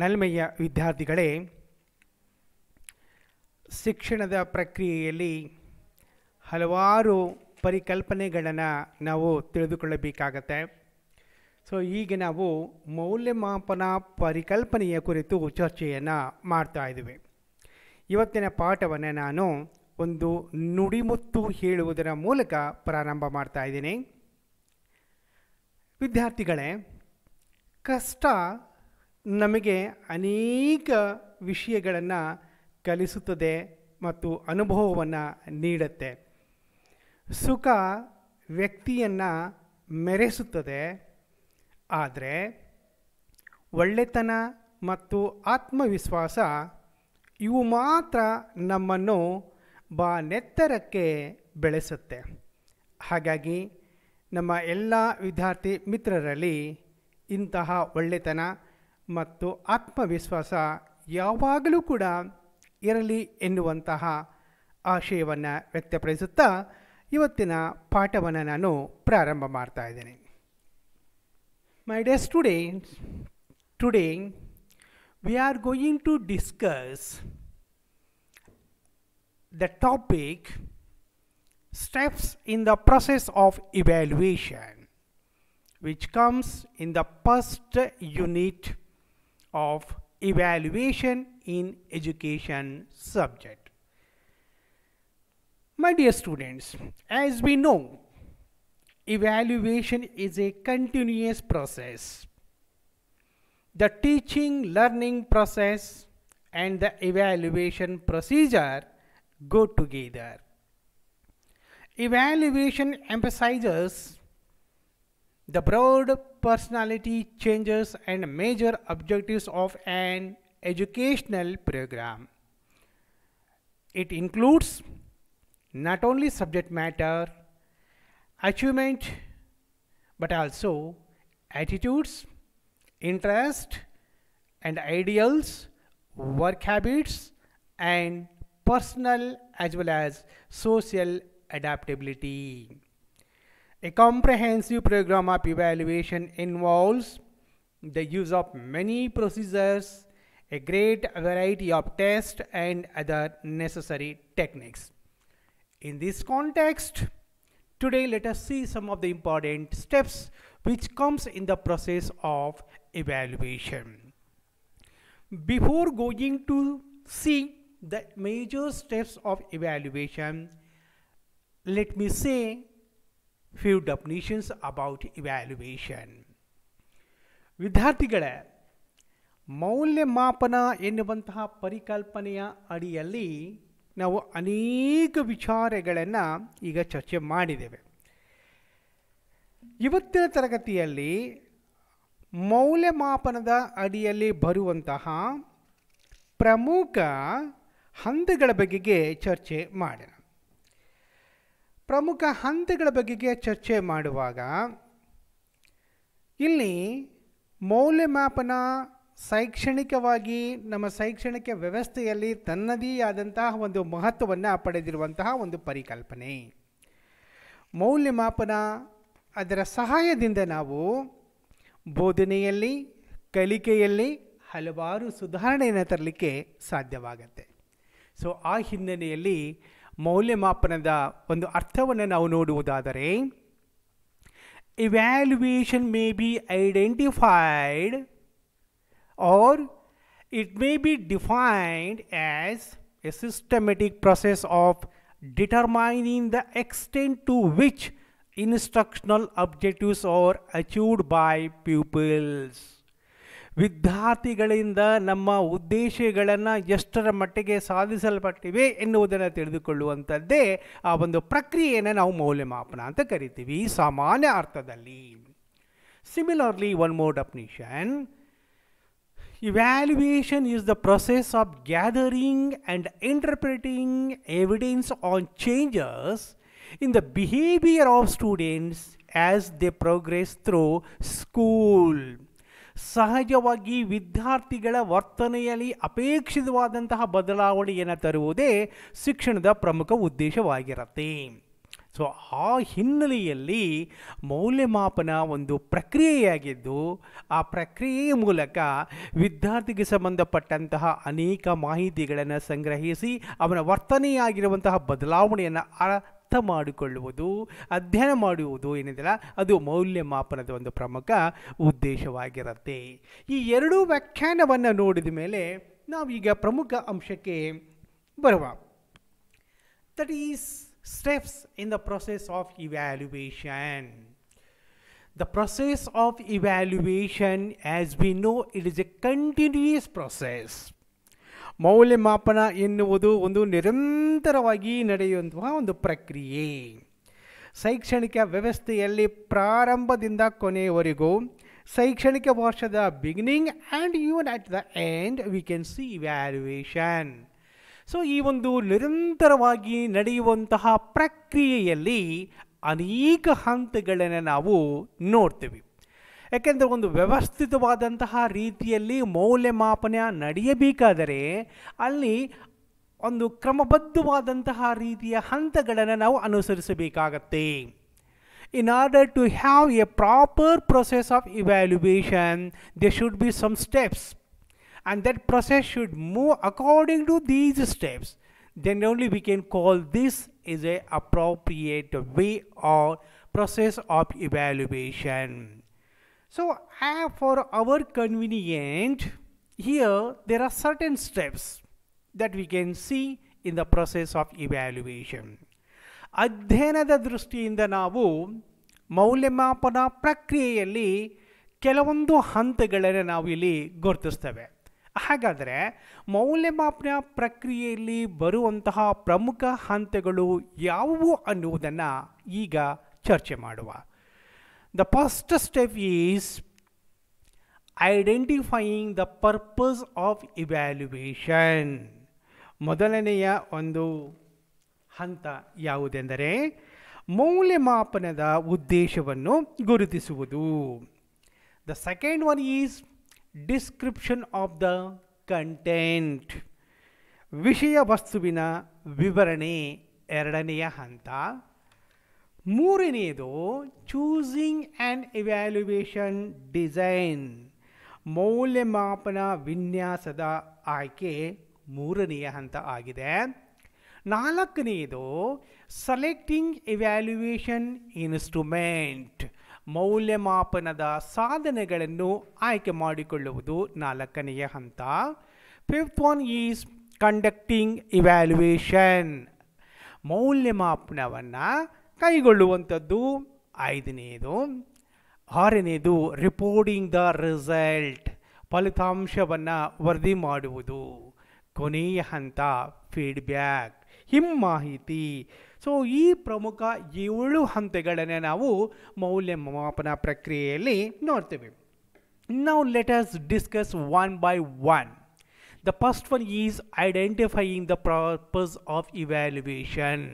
ನಲ್ಮೆಯ ವಿದ್ಯಾರ್ಥಿಗಳೇ ಶಿಕ್ಷಣದ ಪ್ರಕ್ರಿಯೆಯಲ್ಲಿ ಹಲವಾರು ಪರಿಕಲ್ಪನೆಗಳನ್ನು ನಾವು ತಿಳಿದುಕೊಳ್ಳಬೇಕಾಗತ್ತೆ ಸೊ ಈಗ ನಾವು ಮೌಲ್ಯಮಾಪನ ಪರಿಕಲ್ಪನೆಯ ಕುರಿತು ಚರ್ಚೆಯನ್ನು ಮಾಡ್ತಾ ಇದ್ದೀವಿ ಇವತ್ತಿನ ಪಾಠವನ್ನು ನಾನು ಒಂದು ನುಡಿಮುತ್ತು ಹೇಳುವುದರ ಮೂಲಕ ಪ್ರಾರಂಭ ಮಾಡ್ತಾ ಇದ್ದೀನಿ ವಿದ್ಯಾರ್ಥಿಗಳೇ ಕಷ್ಟ ನಮಗೆ ಅನೇಕ ವಿಷಯಗಳನ್ನು ಕಲಿಸುತ್ತದೆ ಮತ್ತು ಅನುಭವವನ್ನು ನೀಡುತ್ತೆ ಸುಖ ವ್ಯಕ್ತಿಯನ್ನು ಮೆರೆಸುತ್ತದೆ ಆದರೆ ಒಳ್ಳೆತನ ಮತ್ತು ಆತ್ಮವಿಶ್ವಾಸ ಇವು ಮಾತ್ರ ನಮ್ಮನ್ನು ಬಾ ನೆತ್ತರಕ್ಕೆ ಬೆಳೆಸುತ್ತೆ ಹಾಗಾಗಿ ನಮ್ಮ ಎಲ್ಲ ವಿದ್ಯಾರ್ಥಿ ಮಿತ್ರರಲ್ಲಿ ಇಂತಹ ಒಳ್ಳೆತನ ಮತ್ತು ಆತ್ಮವಿಶ್ವಾಸ ಯಾವಾಗಲೂ ಕೂಡ ಇರಲಿ ಎನ್ನುವಂತಹ ಆಶಯವನ್ನು ವ್ಯಕ್ತಪಡಿಸುತ್ತಾ ಇವತ್ತಿನ ಪಾಠವನ್ನು ನಾನು ಪ್ರಾರಂಭ ಮಾಡ್ತಾ ಇದ್ದೇನೆ my dear students today we are going to discuss the topic steps in the process of evaluation which comes in the first unit of evaluation in education subject. My dear students, as we know, evaluation is a continuous process. The teaching learning process and the evaluation procedure go together. Evaluation emphasizes the broad personality changes and major objectives of an educational program. It includes not only subject matter, achievement, but also attitudes, interest and ideals, work habits and personal as well as social adaptability. A comprehensive program of evaluation involves the use of many procedures, a great variety of tests and other necessary techniques. In this context, today let us see some of the important steps which comes in the process of evaluation. Before going to see the major steps of evaluation, let me say few definitions about evaluation ವಿದ್ಯಾರ್ಥಿಗಳೇ ಮೌಲ್ಯಮಾಪನ ಎನ್ನುವಂತಹ ಪರಿಕಲ್ಪನೆಯ ಅಡಿಯಲ್ಲಿ ನಾವು ಅನೇಕ ವಿಚಾರಗಳನ್ನು ಈಗ ಚರ್ಚೆ ಮಾಡಿದ್ದೇವೆ ಇವತ್ತಿನ ತರಗತಿಯಲ್ಲಿ ಮೌಲ್ಯಮಾಪನದ ಅಡಿಯಲ್ಲಿ ಬರುವಂತಹ ಪ್ರಮುಖ ಹಂತಗಳ ಬಗೆಗೆ ಚರ್ಚೆ ಮಾಡಿ ಪ್ರಮುಖ ಹಂತಗಳ ಬಗೆಗೆ ಚರ್ಚೆ ಮಾಡುವಾಗ ಇಲ್ಲಿ ಮೌಲ್ಯಮಾಪನ ಶೈಕ್ಷಣಿಕವಾಗಿ ನಮ್ಮ ಶೈಕ್ಷಣಿಕ ವ್ಯವಸ್ಥೆಯಲ್ಲಿ ತನ್ನದೇ ಆದಂತಹ ಒಂದು ಮಹತ್ವವನ್ನು ಪಡೆದಿರುವಂತಹ ಒಂದು ಪರಿಕಲ್ಪನೆ ಮೌಲ್ಯಮಾಪನ ಅದರ ಸಹಾಯದಿಂದ ನಾವು ಬೋಧನೆಯಲ್ಲಿ ಕಲಿಕೆಯಲ್ಲಿ ಹಲವಾರು ಸುಧಾರಣೆಯನ್ನು ತರಲಿಕ್ಕೆ ಸಾಧ್ಯವಾಗತ್ತೆ ಸೊ ಆ ಹಿನ್ನೆಲೆಯಲ್ಲಿ ಮೌಲ್ಯಮಾಪನದ ಒಂದು ಅರ್ಥವನ್ನು ನಾವು ನೋಡುವುದಾದರೆ evaluation may be identified or it may be defined as a systematic process of determining the extent to which instructional objectives are achieved by pupils ವಿದ್ಯಾರ್ಥಿಗಳಿಂದ ನಮ್ಮ ಉದ್ದೇಶಗಳನ್ನು ಎಷ್ಟರ ಮಟ್ಟಿಗೆ ಸಾಧಿಸಲ್ಪಟ್ಟಿವೆ ಎನ್ನುವುದನ್ನು ತಿಳಿದುಕೊಳ್ಳುವಂಥದ್ದೇ ಆ ಒಂದು ಪ್ರಕ್ರಿಯೆಯನ್ನು ನಾವು ಮೌಲ್ಯಮಾಪನ ಅಂತ ಕರಿತೀವಿ ಸಾಮಾನ್ಯ ಅರ್ಥದಲ್ಲಿ similarly one more definition evaluation is the process of gathering and interpreting evidence on changes in the behaviour of students as they progress through school ಸಹಜವಾಗಿ ವಿದ್ಯಾರ್ಥಿಗಳ ವರ್ತನೆಯಲ್ಲಿ ಅಪೇಕ್ಷಿತವಾದಂತಹ ಬದಲಾವಣೆಯನ್ನು ತರುವುದೇ ಶಿಕ್ಷಣದ ಪ್ರಮುಖ ಉದ್ದೇಶವಾಗಿರುತ್ತೆ ಸೊ ಆ ಹಿನ್ನೆಲೆಯಲ್ಲಿ ಮೌಲ್ಯಮಾಪನ ಒಂದು ಪ್ರಕ್ರಿಯೆಯಾಗಿದ್ದು ಆ ಪ್ರಕ್ರಿಯೆಯ ಮೂಲಕ ವಿದ್ಯಾರ್ಥಿಗೆ ಸಂಬಂಧಪಟ್ಟಂತಹ ಅನೇಕ ಮಾಹಿತಿಗಳನ್ನು ಸಂಗ್ರಹಿಸಿ ಅವನ ವರ್ತನೆಯಾಗಿರುವಂತಹ ಬದಲಾವಣೆಯನ್ನು ಅರ್ಥ ಮಾಡಿಕೊಳ್ಳುವುದು ಅಧ್ಯಯನ ಮಾಡುವುದು ಏನಿದೆಯಲ್ಲ ಅದು ಮೌಲ್ಯಮಾಪನದ ಒಂದು ಪ್ರಮುಖ ಉದ್ದೇಶವಾಗಿರುತ್ತೆ ಈ ಎರಡೂ ವ್ಯಾಖ್ಯಾನವನ್ನು ನೋಡಿದ ಮೇಲೆ ನಾವೀಗ ಪ್ರಮುಖ ಅಂಶಕ್ಕೆ ಬರುವ that is steps in the process of evaluation the process of evaluation as we know it is a continuous process ಮೌಲ್ಯಮಾಪನ ಎನ್ನುವುದು ಒಂದು ನಿರಂತರವಾಗಿ ನಡೆಯುವಂತಹ ಒಂದು ಪ್ರಕ್ರಿಯೆ ಶೈಕ್ಷಣಿಕ ವ್ಯವಸ್ಥೆಯಲ್ಲಿ ಪ್ರಾರಂಭದಿಂದ ಕೊನೆಯವರೆಗೂ ಶೈಕ್ಷಣಿಕ ವರ್ಷದ beginning and even at the end we can see evaluation so ಈ ಒಂದು ನಿರಂತರವಾಗಿ ನಡೆಯುವಂತಹ ಪ್ರಕ್ರಿಯೆಯಲ್ಲಿ ಅನೇಕ ಹಂತಗಳನ್ನು ನಾವು ನೋಡ್ತೀವಿ ಯಾಕೆಂದರೆ ಒಂದು ವ್ಯವಸ್ಥಿತವಾದಂತಹ ರೀತಿಯಲ್ಲಿ ಮೌಲ್ಯಮಾಪನ ನಡೆಯಬೇಕಾದರೆ ಅಲ್ಲಿ ಒಂದು ಕ್ರಮಬದ್ಧವಾದಂತಹ ರೀತಿಯ ಹಂತಗಳನ್ನು ನಾವು ಅನುಸರಿಸಬೇಕಾಗತ್ತೆ in order to have a proper process of evaluation there should be some steps and that process should move according to these steps then only we can call this is a appropriate way or process of evaluation So uh, for our convenient, here there are certain steps that we can see in the process of evaluation. ಅಧ್ಯಯನದ ದೃಷ್ಟಿಯಿಂದ ನಾವು ಮೌಲ್ಯಮಾಪನ ಪ್ರಕ್ರಿಯೆಯಲ್ಲಿ ಕೆಲವೊಂದು ಹಂತಗಳನ್ನು ನಾವು ಇಲ್ಲಿ ಗುರುತಿಸ್ತೇವೆ ಹಾಗಾದರೆ ಮೌಲ್ಯಮಾಪನ ಪ್ರಕ್ರಿಯೆಯಲ್ಲಿ ಬರುವಂತಹ ಪ್ರಮುಖ ಹಂತಗಳು ಯಾವುವು ಅನ್ನುವುದನ್ನು ಈಗ ಚರ್ಚೆ ಮಾಡುವ The first step is identifying the purpose of evaluation ಮೊದಲನೆಯ ಒಂದು ಹಂತ ಯಾವುದೆಂದರೆ ಮೌಲ್ಯಮಾಪನದ ಉದ್ದೇಶವನ್ನು ಗುರುತಿಸುವುದು the second one is description of the content ವಿಷಯ ವಸ್ತುವಿನ ವಿವರಣೆ ಎರಡನೆಯ ಹಂತ ಮೂರನೆಯದು ಚೂಸಿಂಗ್ ಆ್ಯಂಡ್ ಇವ್ಯಾಲ್ಯುವೇಷನ್ ಡಿಸೈನ್ ಮೌಲ್ಯಮಾಪನ ವಿನ್ಯಾಸದ ಆಯ್ಕೆ ಮೂರನೆಯ ಹಂತ ಆಗಿದೆ ನಾಲ್ಕನೆಯದು ಸೆಲೆಕ್ಟಿಂಗ್ ಇವ್ಯಾಲ್ಯುವೇಷನ್ ಇನ್ಸ್ಟ್ರೂಮೆಂಟ್ ಮೌಲ್ಯಮಾಪನದ ಸಾಧನೆಗಳನ್ನು ಆಯ್ಕೆ ಮಾಡಿಕೊಳ್ಳುವುದು ನಾಲ್ಕನೆಯ ಹಂತ fifth one is conducting evaluation ಮೌಲ್ಯಮಾಪನವನ್ನು ಕೈಗೊಳ್ಳುವಂಥದ್ದು ಐದನೇದು ಆರನೇದು ರಿಪೋರ್ಟಿಂಗ್ ದ ರಿಸಲ್ಟ್ ಫಲಿತಾಂಶವನ್ನು ವರದಿ ಮಾಡುವುದು ಕೊನೆಯ ಹಂತ ಫೀಡ್ಬ್ಯಾಕ್ ಹಿಮ್ಮಾಹಿತಿ ಸೊ ಈ ಪ್ರಮುಖ ಏಳು ಹಂತಗಳನ್ನು ನಾವು ಮೌಲ್ಯಮಾಪನ ಪ್ರಕ್ರಿಯೆಯಲ್ಲಿ ನೋಡ್ತೇವೆ ನಾವು let us discuss one by one the first one is identifying the purpose of evaluation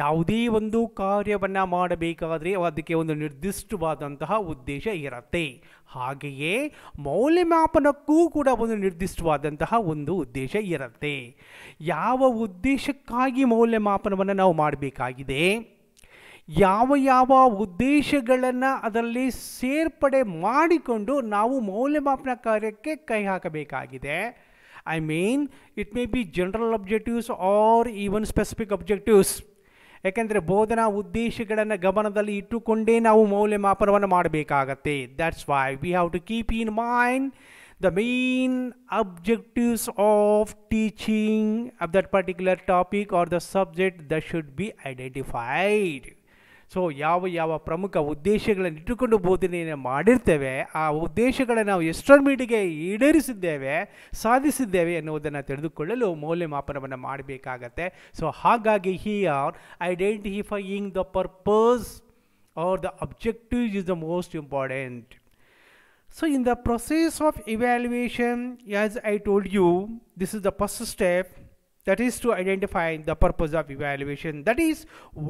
ಯಾವುದೇ ಒಂದು ಕಾರ್ಯವನ್ನು ಮಾಡಬೇಕಾದರೆ ಅದಕ್ಕೆ ಒಂದು ನಿರ್ದಿಷ್ಟವಾದಂತಹ ಉದ್ದೇಶ ಇರುತ್ತೆ ಹಾಗೆಯೇ ಮೌಲ್ಯಮಾಪನಕ್ಕೂ ಕೂಡ ಒಂದು ನಿರ್ದಿಷ್ಟವಾದಂತಹ ಒಂದು ಉದ್ದೇಶ ಇರುತ್ತೆ ಯಾವ ಉದ್ದೇಶಕ್ಕಾಗಿ ಮೌಲ್ಯಮಾಪನವನ್ನು ನಾವು ಮಾಡಬೇಕಾಗಿದೆ ಯಾವ ಯಾವ ಉದ್ದೇಶಗಳನ್ನು ಅದರಲ್ಲಿ ಸೇರ್ಪಡೆ ಮಾಡಿಕೊಂಡು ನಾವು ಮೌಲ್ಯಮಾಪನ ಕಾರ್ಯಕ್ಕೆ ಕೈ ಹಾಕಬೇಕಾಗಿದೆ I mean it may be general objectives or even specific objectives ಯಾಕೆಂದರೆ ಬೋಧನಾ ಉದ್ದೇಶಗಳನ್ನು ಗಮನದಲ್ಲಿ ಇಟ್ಟುಕೊಂಡೇ ನಾವು ಮೌಲ್ಯಮಾಪನವನ್ನು ಮಾಡಬೇಕಾಗತ್ತೆ that's why we have to keep in mind the main objectives of teaching of that particular topic or the subject that should be identified so ಯಾವ ಯಾವ ಪ್ರಮುಖ ಉದ್ದೇಶಗಳನ್ನು ಇಟ್ಟುಕೊಂಡು ಬೋಧನೆಯನ್ನು ಮಾಡಿರ್ತೇವೆ ಆ ಉದ್ದೇಶಗಳನ್ನು ನಾವು ಎಷ್ಟರ ಮೀಟಿಗೆ ಈಡೇರಿಸಿದ್ದೇವೆ ಸಾಧಿಸಿದ್ದೇವೆ ಎನ್ನುವುದನ್ನು ತಿಳಿದುಕೊಳ್ಳಲು ಮೌಲ್ಯಮಾಪನವನ್ನು ಮಾಡಬೇಕಾಗತ್ತೆ ಸೊ ಹಾಗಾಗಿ here identifying the purpose or the objective is the most important so in the process of evaluation as I told you this is the first step that is to identify the purpose of evaluation that is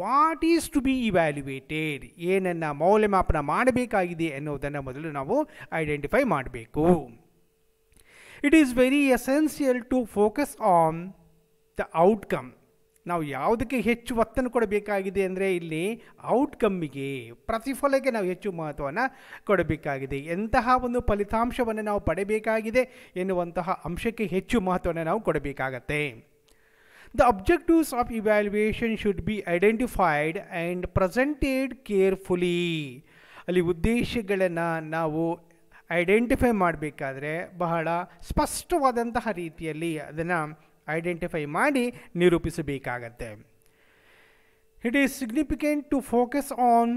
what is to be evaluated ಏನನ್ನು ಮೌಲ್ಯಮಾಪನ ಮಾಡಬೇಕಾಗಿದೆ ಎನ್ನುವುದನ್ನು ಮೊದಲು ನಾವು identify ಮಾಡಬೇಕು it is very essential to focus on the outcome ನಾವು ಯಾವುದಕ್ಕೆ ಹೆಚ್ಚು ಒತ್ತನ್ನು ಕೊಡಬೇಕಾಗಿದೆ ಅಂದರೆ ಇಲ್ಲಿ ಔಟ್ಕಮ್ಮಿಗೆ ಪ್ರತಿಫಲಕ್ಕೆ ನಾವು ಹೆಚ್ಚು ಮಹತ್ವವನ್ನು ಕೊಡಬೇಕಾಗಿದೆ ಎಂತಹ ಒಂದು ಫಲಿತಾಂಶವನ್ನು ನಾವು ಪಡೆಯಬೇಕಾಗಿದೆ ಎನ್ನುವಂತಹ ಅಂಶಕ್ಕೆ ಹೆಚ್ಚು ಮಹತ್ವವನ್ನು ನಾವು ಕೊಡಬೇಕಾಗತ್ತೆ The objectives of evaluation should be identified and presented carefully. ಅಲ್ಲಿ ಉದ್ದೇಶಗಳನ್ನು ನಾವು ಐಡೆಂಟಿಫೈ ಮಾಡಬೇಕಾದ್ರೆ ಬಹಳ ಸ್ಪಷ್ಟವಾದಂತಹ ರೀತಿಯಲ್ಲಿ ಅದನ್ನು ಐಡೆಂಟಿಫೈ ಮಾಡಿ ನಿರೂಪಿಸಬೇಕಾಗತ್ತೆ it is significant to focus on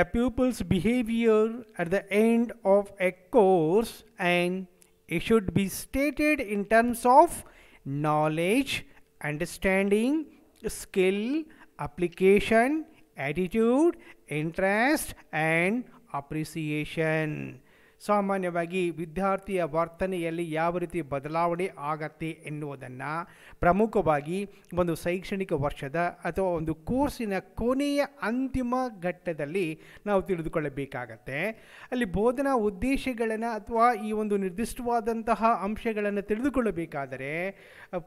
the people's behaviour at the end of a course and it should be stated in terms of knowledge understanding, skill, application, attitude, interest and appreciation. ಸಾಮಾನ್ಯವಾಗಿ ವಿದ್ಯಾರ್ಥಿಯ ವರ್ತನೆಯಲ್ಲಿ ಯಾವ ರೀತಿ ಬದಲಾವಣೆ ಆಗತ್ತೆ ಎನ್ನುವುದನ್ನು ಪ್ರಮುಖವಾಗಿ ಒಂದು ಶೈಕ್ಷಣಿಕ ವರ್ಷದ ಅಥವಾ ಒಂದು ಕೋರ್ಸಿನ ಕೊನೆಯ ಅಂತಿಮ ಘಟ್ಟದಲ್ಲಿ ನಾವು ತಿಳಿದುಕೊಳ್ಳಬೇಕಾಗತ್ತೆ ಅಲ್ಲಿ ಬೋಧನಾ ಉದ್ದೇಶಗಳನ್ನು ಅಥವಾ ಈ ಒಂದು ನಿರ್ದಿಷ್ಟವಾದಂತಹ ಅಂಶಗಳನ್ನು ತಿಳಿದುಕೊಳ್ಳಬೇಕಾದರೆ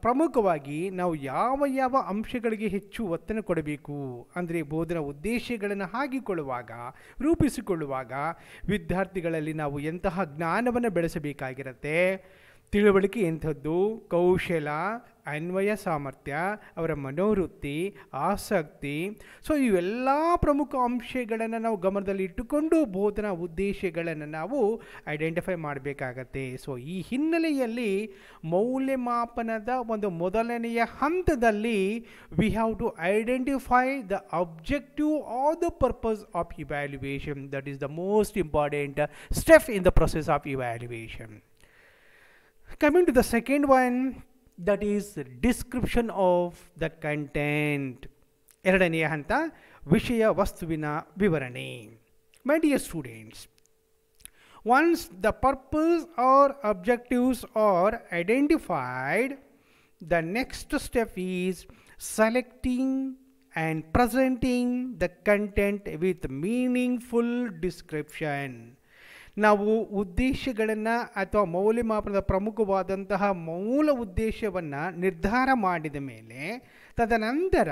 ಪ್ರಮುಖವಾಗಿ ನಾವು ಯಾವ ಯಾವ ಅಂಶಗಳಿಗೆ ಹೆಚ್ಚು ಒತ್ತನ್ನು ಕೊಡಬೇಕು ಅಂದರೆ ಬೋಧನಾ ಉದ್ದೇಶಗಳನ್ನು ಹಾಕಿಕೊಳ್ಳುವಾಗ ರೂಪಿಸಿಕೊಳ್ಳುವಾಗ ವಿದ್ಯಾರ್ಥಿಗಳಲ್ಲಿ ನಾವು ಎಂತಹ ಜ್ಞಾನವನ್ನು ಬೆಳೆಸಬೇಕಾಗಿರುತ್ತೆ ತಿಳುವಳಿಕೆ ಎಂಥದ್ದು ಕೌಶಲ ಅನ್ವಯ ಸಾಮರ್ಥ್ಯ ಅವರ ಮನೋವೃತ್ತಿ ಆಸಕ್ತಿ ಸೊ ಇವೆಲ್ಲ ಪ್ರಮುಖ ಅಂಶಗಳನ್ನು ನಾವು ಗಮನದಲ್ಲಿ ಇಟ್ಟುಕೊಂಡು ಬೋಧನಾ ಉದ್ದೇಶಗಳನ್ನು ನಾವು ಐಡೆಂಟಿಫೈ ಮಾಡಬೇಕಾಗತ್ತೆ ಸೊ ಈ ಹಿನ್ನೆಲೆಯಲ್ಲಿ ಮೌಲ್ಯಮಾಪನದ ಒಂದು ಮೊದಲನೆಯ ಹಂತದಲ್ಲಿ we have to identify the objective or the purpose of evaluation that is the most important step in the process of evaluation coming to the second one that is description of the content ಎರಡನೆಯ ಹಂತ ವಿಷಯ ವಸ್ತುವಿನ ವಿವರಣೆ my dear students once the purpose or objectives are identified the next step is selecting and presenting the content with meaningful description ನಾವು ಉದ್ದೇಶಗಳನ್ನು ಅಥವಾ ಮೌಲ್ಯಮಾಪನದ ಪ್ರಮುಖವಾದಂತಹ ಮೂಲ ಉದ್ದೇಶವನ್ನು ನಿರ್ಧಾರ ಮಾಡಿದ ಮೇಲೆ ತದನಂತರ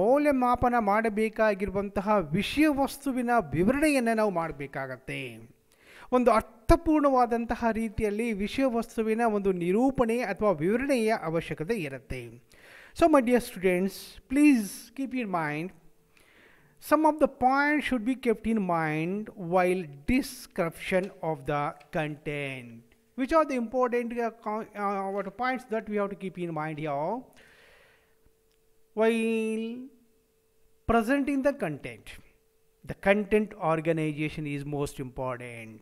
ಮೌಲ್ಯಮಾಪನ ಮಾಡಬೇಕಾಗಿರುವಂತಹ ವಿಷಯ ವಸ್ತುವಿನ ವಿವರಣೆಯನ್ನು ನಾವು ಮಾಡಬೇಕಾಗತ್ತೆ ಒಂದು ಅರ್ಥಪೂರ್ಣವಾದಂತಹ ರೀತಿಯಲ್ಲಿ ವಿಷಯ ವಸ್ತುವಿನ ಒಂದು ನಿರೂಪಣೆ ಅಥವಾ ವಿವರಣೆಯ ಅವಶ್ಯಕತೆ ಇರುತ್ತೆ so my dear students please keep your mind Some of the points should be kept in mind while description of the content. Which are the important uh, uh, points that we have to keep in mind here? While presenting the content, the content organization is most important.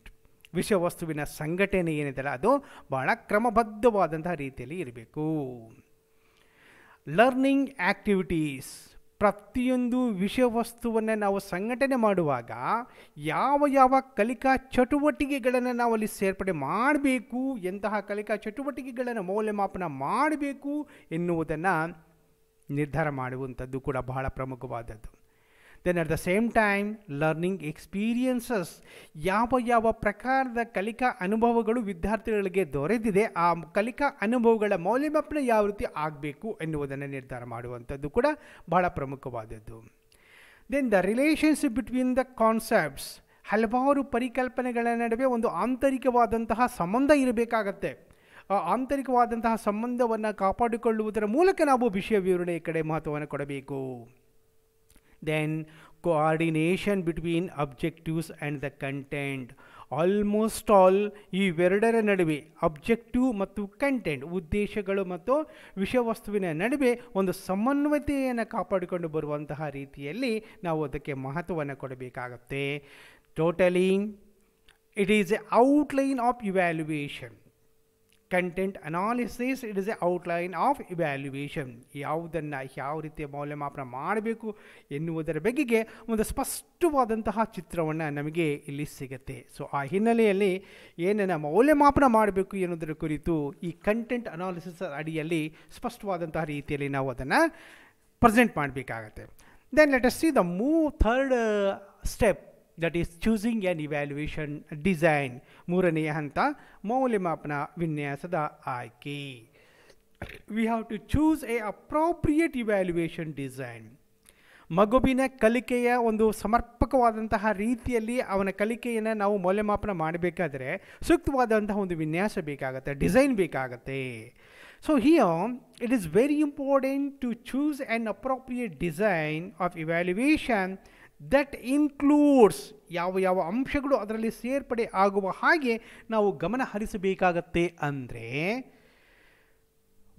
ವಿಷಯವಸ್ತುವಿನ ಸಂಘಟನೆ ಏನಿದೆಯಲ್ಲ ಅದು ಬಹಳ ಕ್ರಮಬದ್ಧವಾದಂತಹ ರೀತಿಯಲ್ಲಿ irbeku. Learning activities. ಪ್ರತಿಯೊಂದು ವಿಷಯ ವಸ್ತುವನ್ನು ನಾವು ಸಂಘಟನೆ ಮಾಡುವಾಗ ಯಾವ ಯಾವ ಕಲಿಕಾ ಚಟುವಟಿಕೆಗಳನ್ನು ನಾವು ಅಲ್ಲಿ ಸೇರ್ಪಡೆ ಮಾಡಬೇಕು ಎಂತಹ ಕಲಿಕಾ ಚಟುವಟಿಕೆಗಳನ್ನು ಮೌಲ್ಯಮಾಪನ ಮಾಡಬೇಕು ಎನ್ನುವುದನ್ನು ನಿರ್ಧಾರ ಮಾಡುವಂಥದ್ದು ಕೂಡ ಬಹಳ ಪ್ರಮುಖವಾದದ್ದು then at the same time learning experiences ಯಾವ ಯಾವ ಪ್ರಕಾರದ ಕಲಿಕಾ ಅನುಭವಗಳು ವಿದ್ಯಾರ್ಥಿಗಳಿಗೆ ದೊರೆತಿದೆ ಆ ಕಲಿಕಾ ಅನುಭವಗಳ ಮೌಲ್ಯಮಾಪನ ಯಾವ ರೀತಿ ಆಗಬೇಕು ಎನ್ನುವುದನ್ನು ನಿರ್ಧಾರ ಮಾಡುವಂಥದ್ದು ಕೂಡ ಬಹಳ ಪ್ರಮುಖವಾದದ್ದು then the relationship between the concepts ಹಲವಾರು ಪರಿಕಲ್ಪನೆಗಳ ನಡುವೆ ಒಂದು ಆಂತರಿಕವಾದಂತಹ ಸಂಬಂಧ ಇರಬೇಕಾಗತ್ತೆ ಆಂತರಿಕವಾದಂತಹ ಸಂಬಂಧವನ್ನು ಕಾಪಾಡಿಕೊಳ್ಳುವುದರ ಮೂಲಕ ನಾವು ವಿಷಯ ವಿವರಣೆ ಕಡೆ ಮಹತ್ವವನ್ನು ಕೊಡಬೇಕು Then coordination between objectives and the content. Almost all ಇವೆರಡರ ನಡುವೆ ಅಬ್ಜೆಕ್ಟಿವ್ ಮತ್ತು ಕಂಟೆಂಟ್ ಉದ್ದೇಶಗಳು ಮತ್ತು ವಿಷಯವಸ್ತುವಿನ ನಡುವೆ ಒಂದು ಸಮನ್ವಯತೆಯನ್ನು ಕಾಪಾಡಿಕೊಂಡು ಬರುವಂತಹ ರೀತಿಯಲ್ಲಿ ನಾವು ಅದಕ್ಕೆ ಮಹತ್ವವನ್ನು ಕೊಡಬೇಕಾಗತ್ತೆ totally it is a outline of evaluation content analysis it is a outline of evaluation ಯಾವುದನ್ನು ಯಾವ ರೀತಿಯ ಮೌಲ್ಯಮಾಪನ ಮಾಡಬೇಕು ಎನ್ನುವುದರ ಬಗೆಗೆ ಒಂದು ಸ್ಪಷ್ಟವಾದಂತಹ ಚಿತ್ರವನ್ನು ನಮಗೆ ಇಲ್ಲಿ ಸಿಗುತ್ತೆ ಸೊ ಆ ಹಿನ್ನೆಲೆಯಲ್ಲಿ ಏನನ್ನು ಮೌಲ್ಯಮಾಪನ ಮಾಡಬೇಕು ಎನ್ನುವುದರ ಕುರಿತು ಈ ಕಂಟೆಂಟ್ ಅನಾಲಿಸಿಸ್ ಅಡಿಯಲ್ಲಿ ಸ್ಪಷ್ಟವಾದಂತಹ ರೀತಿಯಲ್ಲಿ ನಾವು ಅದನ್ನು ಪ್ರೆಸೆಂಟ್ ಮಾಡಬೇಕಾಗತ್ತೆ then let us see the ಮೂ third step that is choosing an evaluation design ಮೂರನೆಯ ಹಂತ ಮೌಲ್ಯಮಾಪನ ವಿನ್ಯಾಸದ ಆಯ್ಕೆ we have to choose a appropriate evaluation design ಮಗುವಿನ ಕಲಿಕೆಯ ಒಂದು ಸಮರ್ಪಕವಾದಂತಹ ರೀತಿಯಲ್ಲಿ ಅವನ ಕಲಿಕೆಯನ್ನು ನಾವು ಮೌಲ್ಯಮಾಪನ ಮಾಡಬೇಕಾದರೆ ಸೂಕ್ತವಾದಂತಹ ಒಂದು ವಿನ್ಯಾಸ ಬೇಕಾಗುತ್ತೆ ಡಿಸೈನ್ ಬೇಕಾಗತ್ತೆ so here it is very important to choose an appropriate design of evaluation that includes ಯಾವ ಯಾವ ಅಂಶಗಳು ಅದರಲ್ಲಿ ಸೇರ್ಪಡೆ ಆಗುವ ಹಾಗೆ ನಾವು ಗಮನ ಹರಿಸಬೇಕಾಗತ್ತೆ ಅಂದರೆ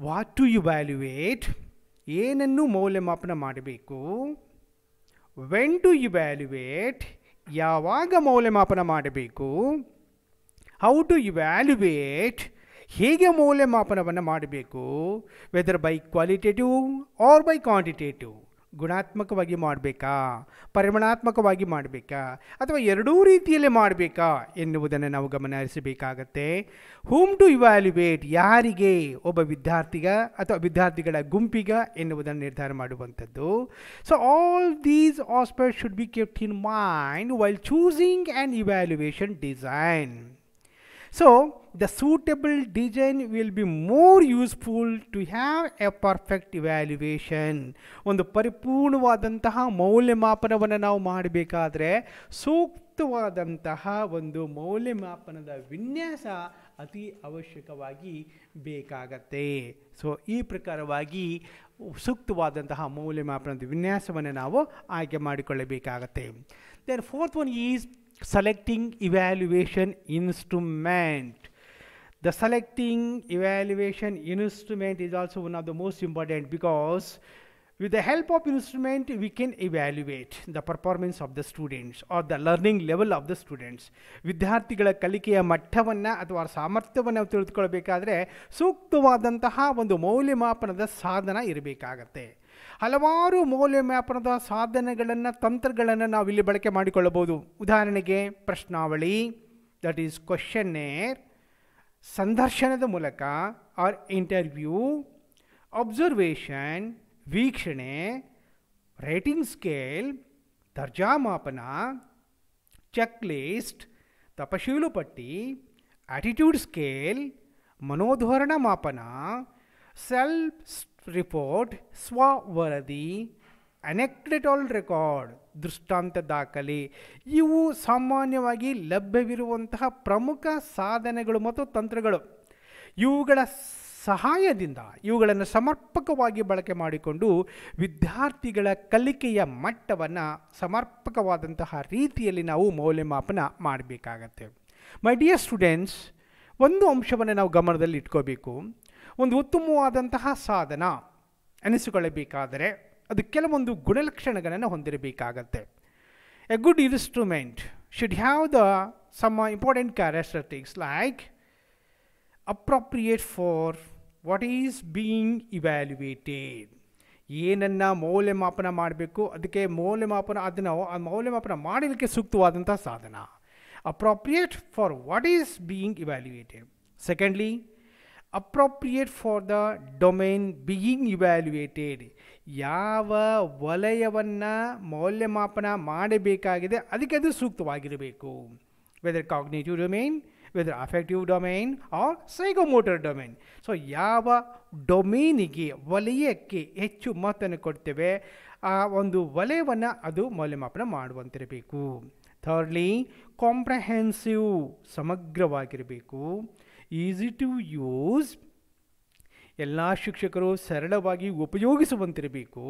ವಾಟ್ ಟು ಯು ವ್ಯಾಲ್ಯುವೇಟ್ ಏನನ್ನು ಮೌಲ್ಯಮಾಪನ ಮಾಡಬೇಕು ವೆನ್ ಟು ಯು ವ್ಯಾಲ್ಯುವೇಟ್ ಯಾವಾಗ ಮೌಲ್ಯಮಾಪನ ಮಾಡಬೇಕು ಹೌ ಟು ವ್ಯಾಲ್ಯುವೇಟ್ ಹೇಗೆ ಮೌಲ್ಯಮಾಪನವನ್ನು ಮಾಡಬೇಕು whether by qualitative or by quantitative ಗುಣಾತ್ಮಕವಾಗಿ ಮಾಡಬೇಕಾ ಪರಿಮಾಣಾತ್ಮಕವಾಗಿ ಮಾಡಬೇಕಾ ಅಥವಾ ಎರಡೂ ರೀತಿಯಲ್ಲಿ ಮಾಡಬೇಕಾ ಎನ್ನುವುದನ್ನು ನಾವು ಹರಿಸಬೇಕಾಗತ್ತೆ ಹೂಮ್ ಟು ಇವ್ಯಾಲ್ಯುವೇಟ್ ಯಾರಿಗೆ ಒಬ್ಬ ವಿದ್ಯಾರ್ಥಿಗ ಅಥವಾ ವಿದ್ಯಾರ್ಥಿಗಳ ಗುಂಪಿಗ ಎನ್ನುವುದನ್ನು ನಿರ್ಧಾರ ಮಾಡುವಂಥದ್ದು so all these aspect should be kept in mind while choosing and evaluation design So the suitable design will be more useful to have a perfect evaluation. ಒಂದು ಪರಿಪೂರ್ಣವಾದಂತಹ ಮೌಲ್ಯಮಾಪನವನ್ನು ನಾವು ಮಾಡಬೇಕಾದ್ರೆ ಸೂಕ್ತವಾದಂತಹ ಒಂದು ಮೌಲ್ಯಮಾಪನದ ವಿನ್ಯಾಸ ಅತಿ ಅವಶ್ಯಕವಾಗಿ ಬೇಕಾಗತ್ತೆ ಸೊ ಈ ಪ್ರಕಾರವಾಗಿ ಸೂಕ್ತವಾದಂತಹ ಮೌಲ್ಯಮಾಪನದ ವಿನ್ಯಾಸವನ್ನು ನಾವು ಆಯ್ಕೆ ಮಾಡಿಕೊಳ್ಳಬೇಕಾಗತ್ತೆ then fourth one is selecting evaluation instrument. The selecting evaluation instrument is also one of the most important because with the help of instrument, we can evaluate the performance of the students or the learning level of the students. ವಿದ್ಯಾರ್ಥಿಗಳ ಕಲಿಕೆಯ ಮಟ್ಟವನ್ನು ಅಥವಾ ಸಾಮರ್ಥ್ಯವನ್ನು ತಿಳಿದುಕೊಳ್ಬೇಕಾದ್ರೆ ಸೂಕ್ತವಾದಂತಹ ಒಂದು ಮೌಲ್ಯಮಾಪನದ ಸಾಧನ ಇರಬೇಕಾಗತ್ತೆ ಹಲವಾರು ಮೌಲ್ಯಮಾಪನದ ಸಾಧನೆಗಳನ್ನು ತಂತ್ರಗಳನ್ನು ನಾವು ಇಲ್ಲಿ ಬಳಕೆ ಮಾಡಿಕೊಳ್ಳಬಹುದು ಉದಾಹರಣೆಗೆ ಪ್ರಶ್ನಾವಳಿ ದಟ್ ಈಸ್ ಕ್ವಶನ್ನೇರ್ ಸಂದರ್ಶನದ ಮೂಲಕ ಆರ್ ಇಂಟರ್ವ್ಯೂ ಅಬ್ಸರ್ವೇಷನ್ ವೀಕ್ಷಣೆ ರೇಟಿಂಗ್ ಸ್ಕೇಲ್ ದರ್ಜಾ ಮಾಪನ ಚೆಕ್ ಲಿಸ್ಟ್ ತಪಶೀಲು ಪಟ್ಟಿ ಆಟಿಟ್ಯೂಡ್ ಸ್ಕೇಲ್ ಮನೋಧೋರಣ ಮಾಪನ ಸೆಲ್ಫ್ ರಿಪೋರ್ಟ್ ಸ್ವವರದಿ ಅನೆಕ್ಡೆಟಲ್ ರೆಕಾರ್ಡ್ ದೃಷ್ಟಾಂತ ದಾಖಲೆ ಇವು ಸಾಮಾನ್ಯವಾಗಿ ಲಭ್ಯವಿರುವಂತಹ ಪ್ರಮುಖ ಸಾಧನೆಗಳು ಮತ್ತು ತಂತ್ರಗಳು ಇವುಗಳ ಸಹಾಯದಿಂದ ಇವುಗಳನ್ನು ಸಮರ್ಪಕವಾಗಿ ಬಳಕೆ ಮಾಡಿಕೊಂಡು ವಿದ್ಯಾರ್ಥಿಗಳ ಕಲಿಕೆಯ ಮಟ್ಟವನ್ನು ಸಮರ್ಪಕವಾದಂತಹ ರೀತಿಯಲ್ಲಿ ನಾವು ಮೌಲ್ಯಮಾಪನ ಮಾಡಬೇಕಾಗತ್ತೆ ಮೈ ಡಿಯರ್ ಸ್ಟೂಡೆಂಟ್ಸ್ ಒಂದು ಅಂಶವನ್ನು ನಾವು ಗಮನದಲ್ಲಿ ಇಟ್ಕೋಬೇಕು ಒಂದು ಉತ್ತಮವಾದಂತಹ ಸಾಧನ ಎನಿಸಿಕೊಳ್ಳಬೇಕಾದರೆ ಅದು ಕೆಲವೊಂದು ಗುಣಲಕ್ಷಣಗಳನ್ನು ಹೊಂದಿರಬೇಕಾಗತ್ತೆ a good instrument should have the some important characteristics like appropriate for what is being evaluated ಏನನ್ನು ಮೌಲ್ಯಮಾಪನ ಮಾಡಬೇಕು ಅದಕ್ಕೆ ಮೌಲ್ಯಮಾಪನ ಅದನ್ನು ಆ ಮೌಲ್ಯಮಾಪನ ಮಾಡಲಿಕ್ಕೆ ಸೂಕ್ತವಾದಂಥ ಸಾಧನ appropriate for what is being evaluated secondly appropriate for the domain being evaluated ಯಾವ ವಲಯವನ್ನು ಮೌಲ್ಯಮಾಪನ ಮಾಡಬೇಕಾಗಿದೆ ಅದಕ್ಕೆ ಅದು ಸೂಕ್ತವಾಗಿರಬೇಕು whether cognitive domain whether affective domain or psychomotor domain so ಯಾವ ಡೊಮೇನಿಗೆ ವಲಯಕ್ಕೆ ಹೆಚ್ಚು ಮಹತ್ವನ್ನು ಕೊಡ್ತೇವೆ ಆ ಒಂದು ವಲಯವನ್ನು ಅದು ಮೌಲ್ಯಮಾಪನ ಮಾಡುವಂತಿರಬೇಕು ಥರ್ಡ್ಲಿ ಕಾಂಪ್ರಹೆನ್ಸಿವ್ ಸಮಗ್ರವಾಗಿರಬೇಕು ಈಸಿ ಟು ಯೂಸ್ ಎಲ್ಲ ಶಿಕ್ಷಕರು ಸರಳವಾಗಿ ಉಪಯೋಗಿಸುವಂತಿರಬೇಕು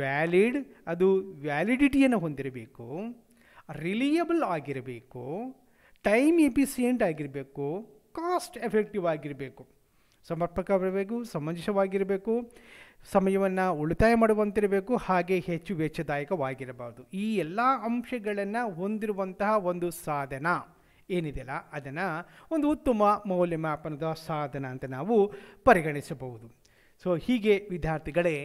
ವ್ಯಾಲಿಡ್ ಅದು ವ್ಯಾಲಿಡಿಟಿಯನ್ನು ಹೊಂದಿರಬೇಕು ರಿಲಿಯಬಲ್ ಆಗಿರಬೇಕು ಟೈಮ್ ಎಫಿಸಿಯೆಂಟ್ ಆಗಿರಬೇಕು ಕಾಸ್ಟ್ ಎಫೆಕ್ಟಿವ್ ಆಗಿರಬೇಕು ಸಮರ್ಪಕವಾಗಿರಬೇಕು ಸಮಂಜಸವಾಗಿರಬೇಕು ಸಮಯವನ್ನು ಉಳಿತಾಯ ಮಾಡುವಂತಿರಬೇಕು ಹಾಗೆ ಹೆಚ್ಚು ವೆಚ್ಚದಾಯಕವಾಗಿರಬಾರ್ದು ಈ ಎಲ್ಲ ಅಂಶಗಳನ್ನು ಹೊಂದಿರುವಂತಹ ಒಂದು ಸಾಧನ ಏನಿದೆಯಲ್ಲ ಅದನ್ನ ಒಂದು ಉತ್ತಮ ಮೌಲ್ಯಮಾಪನದ ಸಾಧನ ಅಂತ ನಾವು ಪರಿಗಣಿಸಬಹುದು ಸೋ ಹೀಗೆ ವಿದ್ಯಾರ್ಥಿಗಳೆ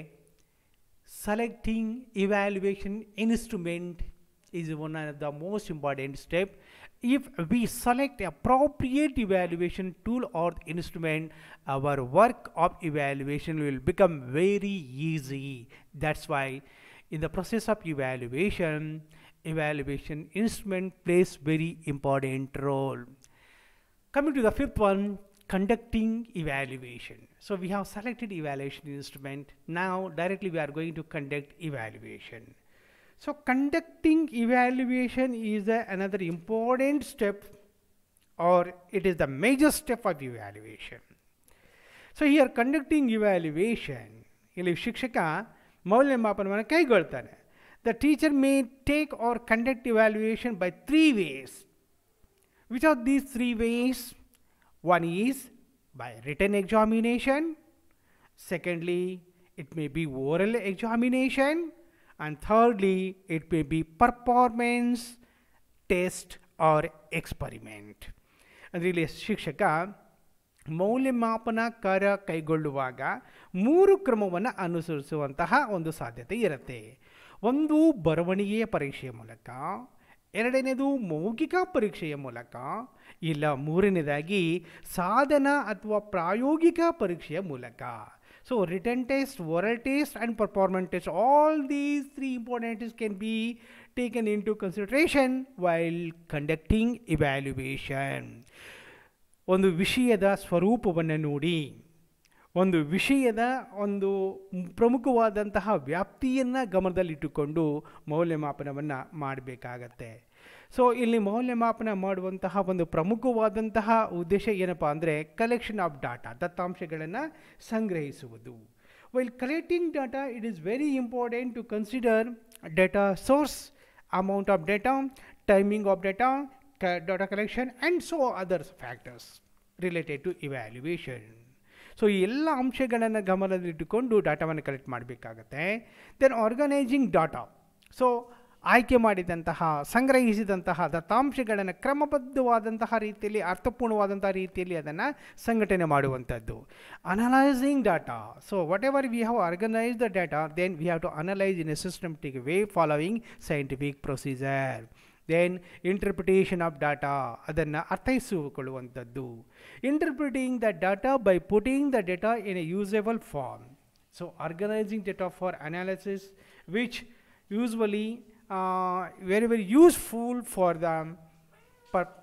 selecting evaluation instrument is one of the most important step if we select appropriate evaluation tool or instrument our work of evaluation will become very easy that's why in the process of evaluation evaluation instrument plays very important role. Coming to the fifth one, conducting evaluation. So we have selected evaluation instrument. Now directly we are going to conduct evaluation. So conducting evaluation is another important step or it is the major step of evaluation. So here conducting evaluation ಇಲ್ಲಿ ಶಿಕ್ಷಕ ಮೌಲ್ಯಮಾಪನವನ್ನು ಕೈಗೊಳ್ತಾನೆ the teacher may take or conduct evaluation by three ways. Which are these three ways? One is by written examination. Secondly, it may be oral examination. And thirdly, it may be performance, test or experiment. ಅಂದರೆ Mapana Kara ಮೌಲ್ಯಮಾಪನ ಕಾರ್ಯ ಕೈಗೊಳ್ಳುವಾಗ ಮೂರು ಕ್ರಮವನ್ನು ಅನುಸರಿಸುವಂತಹ ಒಂದು ಸಾಧ್ಯತೆ ಇರುತ್ತೆ ಒಂದು ಬರವಣಿಗೆಯ ಪರೀಕ್ಷೆಯ ಮೂಲಕ ಎರಡನೇದು ಮೌಖಿಕ ಪರೀಕ್ಷೆಯ ಮೂಲಕ ಇಲ್ಲ ಮೂರನೇದಾಗಿ ಸಾಧನ ಅಥವಾ ಪ್ರಾಯೋಗಿಕ ಪರೀಕ್ಷೆಯ ಮೂಲಕ so written test oral test and performance test all these three important is can be taken in to consideration while conducting evaluation ಒಂದು ವಿಷಯದ ಸ್ವರೂಪವನ್ನು ನೋಡಿ ಒಂದು ವಿಷಯದ ಒಂದು ಪ್ರಮುಖವಾದಂತಹ ವ್ಯಾಪ್ತಿಯನ್ನು ಗಮನದಲ್ಲಿಟ್ಟುಕೊಂಡು ಮೌಲ್ಯಮಾಪನವನ್ನು ಮಾಡಬೇಕಾಗತ್ತೆ ಸೊ ಇಲ್ಲಿ ಮೌಲ್ಯಮಾಪನ ಮಾಡುವಂತಹ ಒಂದು ಪ್ರಮುಖವಾದಂತಹ ಉದ್ದೇಶ ಏನಪ್ಪ ಅಂದರೆ ಕಲೆಕ್ಷನ್ ಆಫ್ ಡಾಟಾ ದತ್ತಾಂಶಗಳನ್ನು ಸಂಗ್ರಹಿಸುವುದು while collecting data it is very important to consider data source amount of data timing of data data collection and so others factors related to evaluation so ಈ ಎಲ್ಲ ಅಂಶಗಳನ್ನು ಗಮನದಲ್ಲಿಟ್ಟುಕೊಂಡು ಡಾಟಾವನ್ನು ಕಲೆಕ್ಟ್ ಮಾಡಬೇಕಾಗತ್ತೆ then organising data so ಆಯ್ಕೆ ಮಾಡಿದಂತಹ ಸಂಗ್ರಹಿಸಿದಂತಹ ದತ್ತಾಂಶಗಳನ್ನು ಕ್ರಮಬದ್ಧವಾದಂತಹ ರೀತಿಯಲ್ಲಿ ಅರ್ಥಪೂರ್ಣವಾದಂತಹ ರೀತಿಯಲ್ಲಿ ಅದನ್ನು ಸಂಘಟನೆ ಮಾಡುವಂಥದ್ದು analysing data so whatever we have organise the data then we have to analyse in a systematic way following scientific procedure then interpretation of data ಅದನ್ನು ಅರ್ಥೈಸಿಕೊಳ್ಳುವಂಥದ್ದು interpreting the data by putting the data in a usable form so organising data for analysis which usually very very useful for the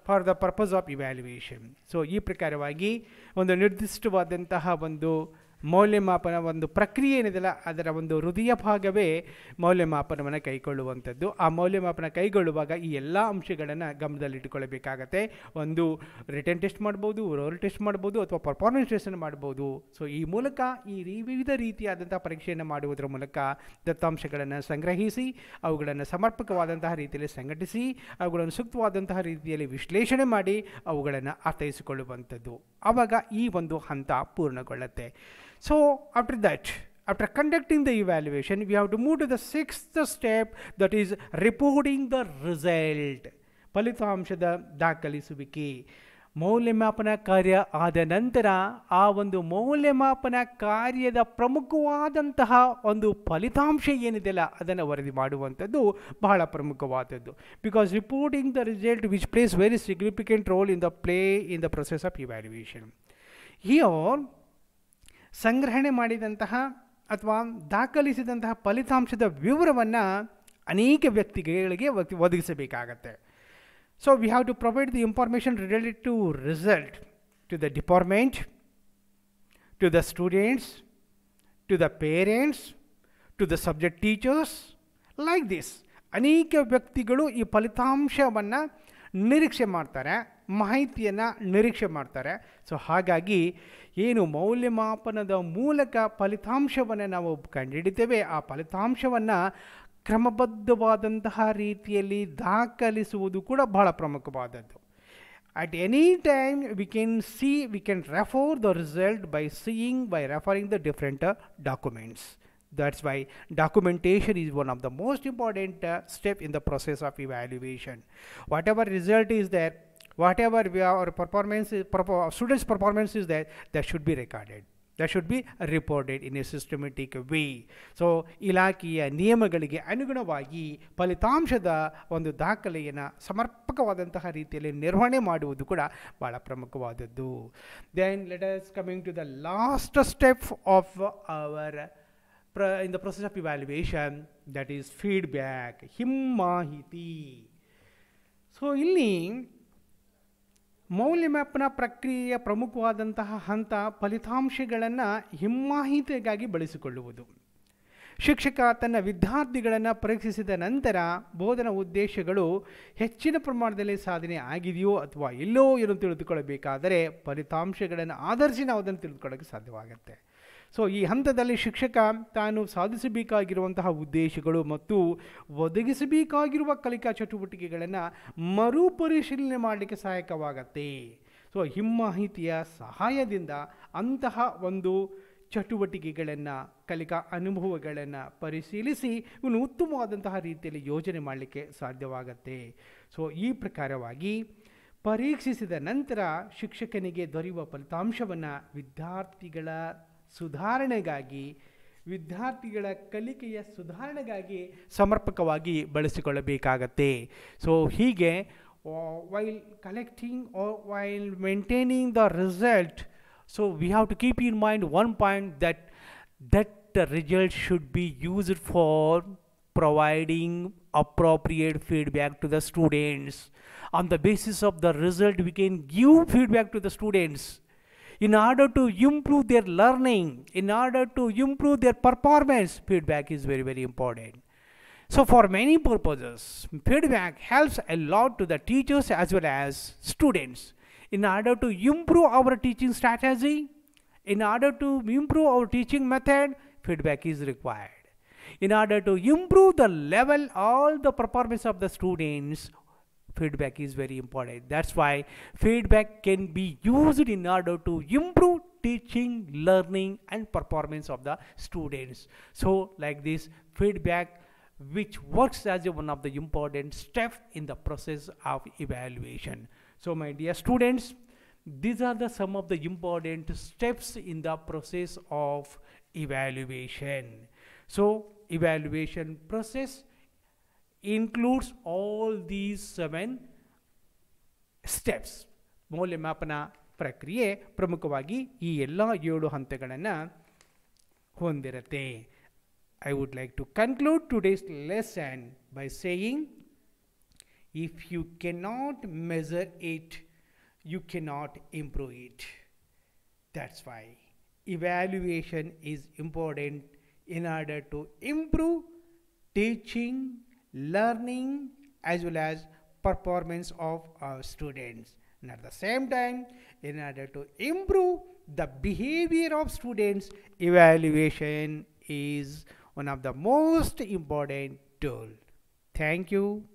for the purpose of evaluation so ಈ ಪ್ರಕಾರವಾಗಿ ಒಂದು ನಿರ್ದಿಷ್ಟವಾದಂತಹ ಒಂದು ಮೌಲ್ಯಮಾಪನ ಒಂದು ಪ್ರಕ್ರಿಯೆ ಏನಿದೆಯಲ್ಲ ಅದರ ಒಂದು ಹೃದಯ ಭಾಗವೇ ಮೌಲ್ಯಮಾಪನವನ್ನು ಕೈಗೊಳ್ಳುವಂಥದ್ದು ಆ ಮೌಲ್ಯಮಾಪನ ಕೈಗೊಳ್ಳುವಾಗ ಈ ಎಲ್ಲ ಅಂಶಗಳನ್ನು ಗಮನದಲ್ಲಿಟ್ಟುಕೊಳ್ಳಬೇಕಾಗತ್ತೆ ಒಂದು ರಿಟರ್ನ್ ಟೆಸ್ಟ್ ಮಾಡ್ಬೋದು ರೋಲ್ ಟೆಸ್ಟ್ ಮಾಡ್ಬೋದು ಅಥವಾ ಪರ್ಫಾರ್ಮೆನ್ಸ್ ಟೆಸ್ಟನ್ನು ಮಾಡ್ಬೋದು ಸೊ ಈ ಮೂಲಕ ಈ ವಿವಿಧ ರೀತಿಯಾದಂಥ ಪರೀಕ್ಷೆಯನ್ನು ಮಾಡುವುದರ ಮೂಲಕ ದತ್ತಾಂಶಗಳನ್ನು ಸಂಗ್ರಹಿಸಿ ಅವುಗಳನ್ನು ಸಮರ್ಪಕವಾದಂತಹ ರೀತಿಯಲ್ಲಿ ಸಂಘಟಿಸಿ ಅವುಗಳನ್ನು ಸೂಕ್ತವಾದಂತಹ ರೀತಿಯಲ್ಲಿ ವಿಶ್ಲೇಷಣೆ ಮಾಡಿ ಅವುಗಳನ್ನು ಅರ್ಥೈಸಿಕೊಳ್ಳುವಂಥದ್ದು ಆವಾಗ ಈ ಒಂದು ಹಂತ ಪೂರ್ಣಗೊಳ್ಳುತ್ತೆ So after that, after conducting the evaluation, we have to move to the sixth step that is reporting the result. ಫಲಿತಾಂಶದ ದಾಖಲಿಸುವಿಕೆ ಮೌಲ್ಯಮಾಪನ ಕಾರ್ಯ ಆದ ನಂತರ ಆ ಒಂದು ಮೌಲ್ಯಮಾಪನ ಕಾರ್ಯದ ಪ್ರಮುಖವಾದಂತಹ ಒಂದು ಫಲಿತಾಂಶ ಏನಿದೆಯಲ್ಲ ಅದನ್ನು ವರದಿ ಮಾಡುವಂಥದ್ದು ಬಹಳ ಪ್ರಮುಖವಾದದ್ದು because reporting the result which plays very significant role in the play in the process of evaluation here ಸಂಗ್ರಹಣೆ ಮಾಡಿದಂತಹ ಅಥವಾ ದಾಖಲಿಸಿದಂತಹ ಫಲಿತಾಂಶದ ವಿವರವನ್ನು ಅನೇಕ ವ್ಯಕ್ತಿಗಳಿಗೆ ಒದಗಿಸಬೇಕಾಗತ್ತೆ so we have to provide the information related to result to the department to the students to the parents to the subject teachers like this ಅನೇಕ ವ್ಯಕ್ತಿಗಳು ಈ ಫಲಿತಾಂಶವನ್ನು ನಿರೀಕ್ಷೆ ಮಾಡ್ತಾರೆ ಮಾಹಿತಿಯನ್ನು ನಿರೀಕ್ಷೆ ಮಾಡ್ತಾರೆ ಸೊ ಹಾಗಾಗಿ ಏನು ಮೌಲ್ಯಮಾಪನದ ಮೂಲಕ ಫಲಿತಾಂಶವನ್ನು ನಾವು ಕಂಡುಹಿಡಿತೇವೆ ಆ ಫಲಿತಾಂಶವನ್ನು ಕ್ರಮಬದ್ಧವಾದಂತಹ ರೀತಿಯಲ್ಲಿ ದಾಖಲಿಸುವುದು ಕೂಡ ಬಹಳ ಪ್ರಮುಖವಾದದ್ದು at any time we can see we can refer the result by seeing by referring the different documents that's why documentation is one of the most important step in the process of evaluation whatever result is there whatever we are, our performance is, students performance is there that should be recorded that should be reported in a systematic way so ಇಲಾಖೆಯ ನಿಯಮಗಳಿಗೆ ಅನುಗುಣವಾಗಿ ಫಲಿತಾಂಶದ ಒಂದು ದಾಖಲೆಯನ್ನು ಸಮರ್ಪಕವಾದಂತಹ ರೀತಿಯಲ್ಲಿ ನಿರ್ವಹಣೆ ಮಾಡುವುದು ಕೂಡ ಭಾಳ ಪ್ರಮುಖವಾದದ್ದು then let us coming to the last step of our ಪ್ರ in the process of evaluation that is feedback ಹಿಮ್ಮಾಹಿತಿ ಸೊ ಇಲ್ಲಿ ಮೌಲ್ಯಮಾಪನ ಪ್ರಕ್ರಿಯೆಯ ಪ್ರಮುಖವಾದಂತಹ ಹಂತ ಫಲಿತಾಂಶಗಳನ್ನು ಹಿಮ್ಮಾಹಿತಿಗಾಗಿ ಬಳಸಿಕೊಳ್ಳುವುದು ಶಿಕ್ಷಕ ತನ್ನ ವಿದ್ಯಾರ್ಥಿಗಳನ್ನು ಪರೀಕ್ಷಿಸಿದ ನಂತರ ಬೋಧನಾ ಉದ್ದೇಶಗಳು ಹೆಚ್ಚಿನ ಪ್ರಮಾಣದಲ್ಲಿ ಸಾಧನೆ ಆಗಿದೆಯೋ ಅಥವಾ ಇಲ್ಲೋ ಎಂದು ತಿಳಿದುಕೊಳ್ಳಬೇಕಾದರೆ ಫಲಿತಾಂಶಗಳನ್ನು ಆಧರಿಸಿ ನಾವು ಅದನ್ನು ತಿಳಿದುಕೊಳ್ಳೋಕ್ಕೆ ಸಾಧ್ಯವಾಗುತ್ತೆ ಸೊ ಈ ಹಂತದಲ್ಲಿ ಶಿಕ್ಷಕ ತಾನು ಸಾಧಿಸಬೇಕಾಗಿರುವಂತಹ ಉದ್ದೇಶಗಳು ಮತ್ತು ಒದಗಿಸಬೇಕಾಗಿರುವ ಕಲಿಕಾ ಚಟುವಟಿಕೆಗಳನ್ನು ಮರುಪರಿಶೀಲನೆ ಮಾಡಲಿಕ್ಕೆ ಸಹಾಯಕವಾಗತ್ತೆ ಸೊ ಹಿಮ್ಮಹಿತಿಯ ಸಹಾಯದಿಂದ ಅಂತಹ ಒಂದು ಚಟುವಟಿಕೆಗಳನ್ನು ಕಲಿಕಾ ಅನುಭವಗಳನ್ನು ಪರಿಶೀಲಿಸಿ ಇವನು ಉತ್ತಮವಾದಂತಹ ರೀತಿಯಲ್ಲಿ ಯೋಜನೆ ಮಾಡಲಿಕ್ಕೆ ಸಾಧ್ಯವಾಗತ್ತೆ ಸೊ ಈ ಪ್ರಕಾರವಾಗಿ ಪರೀಕ್ಷಿಸಿದ ನಂತರ ಶಿಕ್ಷಕನಿಗೆ ದೊರೆಯುವ ಫಲಿತಾಂಶವನ್ನು ವಿದ್ಯಾರ್ಥಿಗಳ ಸುಧಾರಣೆಗಾಗಿ ವಿದ್ಯಾರ್ಥಿಗಳ ಕಲಿಕೆಯ ಸುಧಾರಣೆಗಾಗಿ ಸಮರ್ಪಕವಾಗಿ ಬಳಸಿಕೊಳ್ಳಬೇಕಾಗತ್ತೆ ಸೊ ಹೀಗೆ while collecting or while maintaining the result so we have to keep in mind one point that that the result should be used for providing appropriate feedback to the students on the basis of the result we can give feedback to the students in order to improve their learning, in order to improve their performance, feedback is very, very important. So for many purposes, feedback helps a lot to the teachers as well as students. In order to improve our teaching strategy, in order to improve our teaching method, feedback is required. In order to improve the level all the performance of the students, feedback is very important that's why feedback can be used in order to improve teaching learning and performance of the students so like this feedback which works as one of the important steps in the process of evaluation so my dear students these are the some of the important steps in the process of evaluation so evaluation process includes all these seven steps. Mole Mapana Prakriye, Pramukavagi, Yella, Yodo Hantaganana, Hundirate. I would like to conclude today's lesson by saying if you cannot measure it, you cannot improve it. That's why evaluation is important in order to improve teaching learning as well as performance of our students. And at the same time, in order to improve the behavior of students, evaluation is one of the most important tool. Thank you.